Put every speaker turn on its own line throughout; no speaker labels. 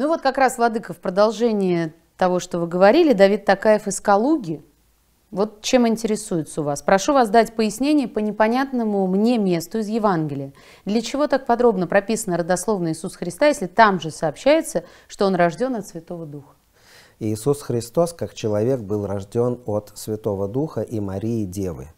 Ну вот как раз, Владыка, в продолжение того, что вы говорили, Давид Такаев из Калуги, вот чем интересуется у вас? Прошу вас дать пояснение по непонятному мне месту из Евангелия. Для чего так подробно прописано родословное Иисус Христа, если там же сообщается, что Он рожден от Святого Духа?
Иисус Христос, как человек, был рожден от Святого Духа и Марии Девы.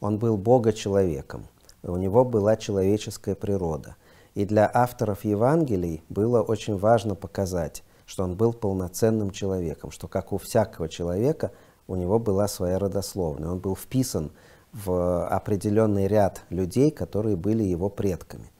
Он был Бога человеком. У него была человеческая природа – и для авторов Евангелий было очень важно показать, что он был полноценным человеком, что как у всякого человека у него была своя родословная. Он был вписан в определенный ряд людей, которые были его предками.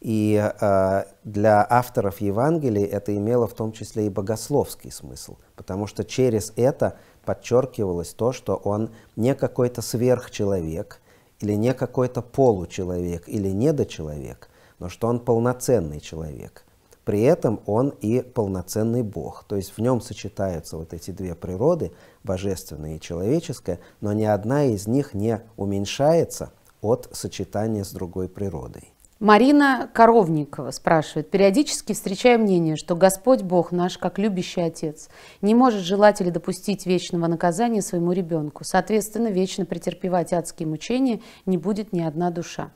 И э, для авторов Евангелий это имело в том числе и богословский смысл, потому что через это подчеркивалось то, что он не какой-то сверхчеловек, или не какой-то получеловек, или недочеловек, но что он полноценный человек. При этом он и полноценный Бог. То есть в нем сочетаются вот эти две природы, божественная и человеческая, но ни одна из них не уменьшается от сочетания с другой природой.
Марина Коровникова спрашивает. Периодически встречаю мнение, что Господь Бог наш, как любящий отец, не может желать или допустить вечного наказания своему ребенку. Соответственно, вечно претерпевать адские мучения не будет ни одна душа.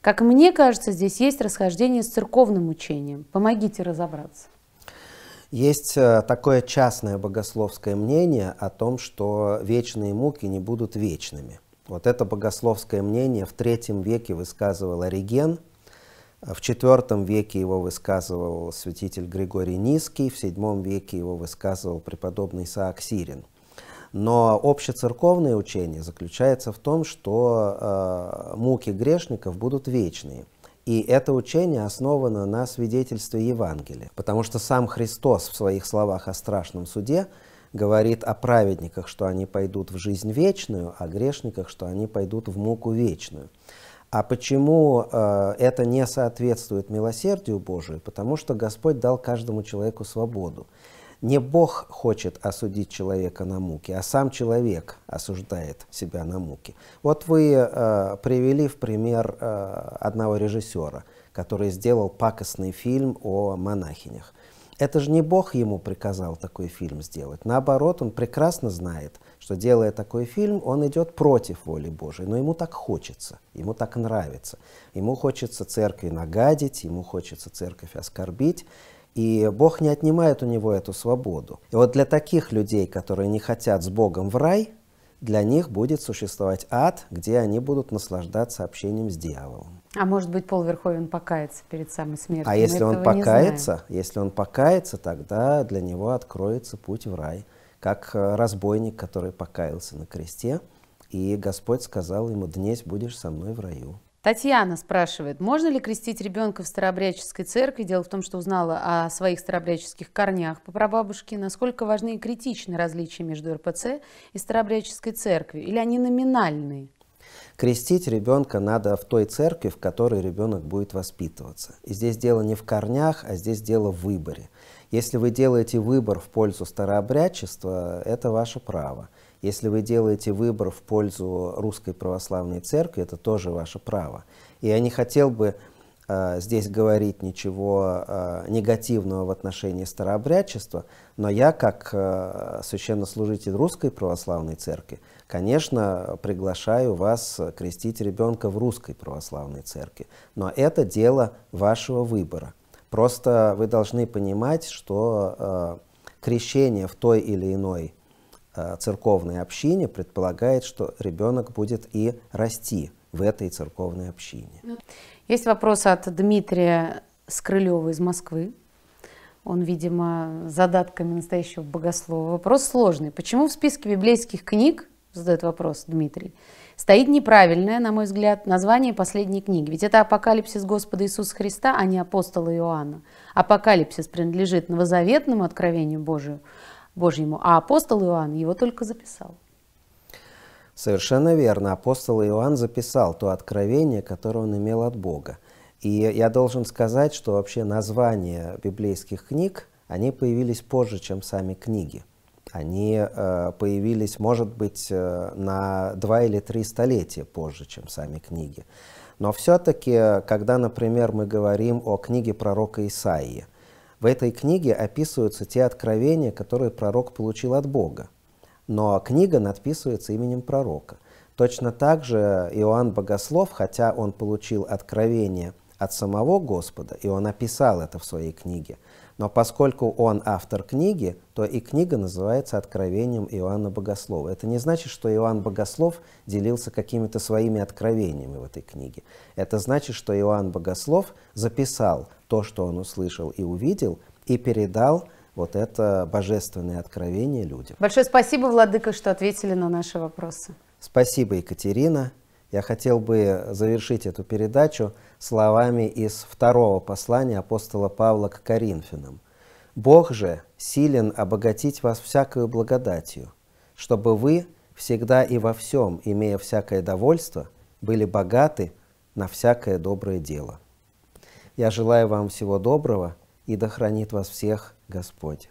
Как мне кажется, здесь есть расхождение с церковным учением. Помогите разобраться.
Есть э, такое частное богословское мнение о том, что вечные муки не будут вечными. Вот это богословское мнение в третьем веке высказывал Ориген, а в четвертом веке его высказывал святитель Григорий Низкий, в седьмом веке его высказывал преподобный Саак Сирин. Но общецерковное учение заключается в том, что э, муки грешников будут вечные. И это учение основано на свидетельстве Евангелия, потому что сам Христос в своих словах о страшном суде говорит о праведниках, что они пойдут в жизнь вечную, о грешниках, что они пойдут в муку вечную. А почему э, это не соответствует милосердию Божию? Потому что Господь дал каждому человеку свободу. Не Бог хочет осудить человека на муки, а сам человек осуждает себя на муки. Вот вы э, привели в пример э, одного режиссера, который сделал пакостный фильм о монахинях. Это же не Бог ему приказал такой фильм сделать. Наоборот, он прекрасно знает, что делая такой фильм, он идет против воли Божией. Но ему так хочется, ему так нравится. Ему хочется церкви нагадить, ему хочется церковь оскорбить. И Бог не отнимает у него эту свободу. И вот для таких людей, которые не хотят с Богом в рай, для них будет существовать ад, где они будут наслаждаться общением с дьяволом.
А может быть, Пол Верховен покается перед самой смертью. А если он покается,
если он покается, тогда для него откроется путь в рай, как э, разбойник, который покаялся на кресте, и Господь сказал ему: "Днесь будешь со мной в раю".
Татьяна спрашивает, можно ли крестить ребенка в старообрядческой церкви? Дело в том, что узнала о своих старообрядческих корнях по прабабушке. Насколько важны и критичны различия между РПЦ и старообрядческой церковью? Или они номинальные?
Крестить ребенка надо в той церкви, в которой ребенок будет воспитываться. И здесь дело не в корнях, а здесь дело в выборе. Если вы делаете выбор в пользу старообрядчества, это ваше право. Если вы делаете выбор в пользу Русской Православной Церкви, это тоже ваше право. И я не хотел бы э, здесь говорить ничего э, негативного в отношении старообрядчества, но я, как э, священнослужитель Русской Православной Церкви, конечно, приглашаю вас крестить ребенка в Русской Православной Церкви. Но это дело вашего выбора. Просто вы должны понимать, что э, крещение в той или иной Э, церковной общине предполагает, что ребенок будет и расти в этой церковной общине.
Ну, есть вопрос от Дмитрия Скрылева из Москвы. Он, видимо, задатками настоящего богослова. Вопрос сложный. Почему в списке библейских книг, задает вопрос Дмитрий, стоит неправильное, на мой взгляд, название последней книги? Ведь это апокалипсис Господа Иисуса Христа, а не апостола Иоанна. Апокалипсис принадлежит новозаветному откровению Божию, Божьему, а апостол Иоанн его только
записал. Совершенно верно. Апостол Иоанн записал то откровение, которое он имел от Бога. И я должен сказать, что вообще названия библейских книг, они появились позже, чем сами книги. Они э, появились, может быть, э, на два или три столетия позже, чем сами книги. Но все-таки, когда, например, мы говорим о книге пророка Исаии, в этой книге описываются те откровения, которые пророк получил от Бога. Но книга надписывается именем пророка. Точно так же Иоанн Богослов, хотя он получил откровение от самого Господа, и он описал это в своей книге. Но поскольку он автор книги, то и книга называется «Откровением Иоанна Богослова». Это не значит, что Иоанн Богослов делился какими-то своими откровениями в этой книге. Это значит, что Иоанн Богослов записал то, что он услышал и увидел, и передал вот это божественное откровение людям.
Большое спасибо, Владыка, что ответили на наши вопросы.
Спасибо, Екатерина. Я хотел бы завершить эту передачу словами из второго послания апостола Павла к Коринфянам. «Бог же силен обогатить вас всякою благодатью, чтобы вы всегда и во всем, имея всякое довольство, были богаты на всякое доброе дело». Я желаю вам всего доброго, и да хранит вас всех Господь.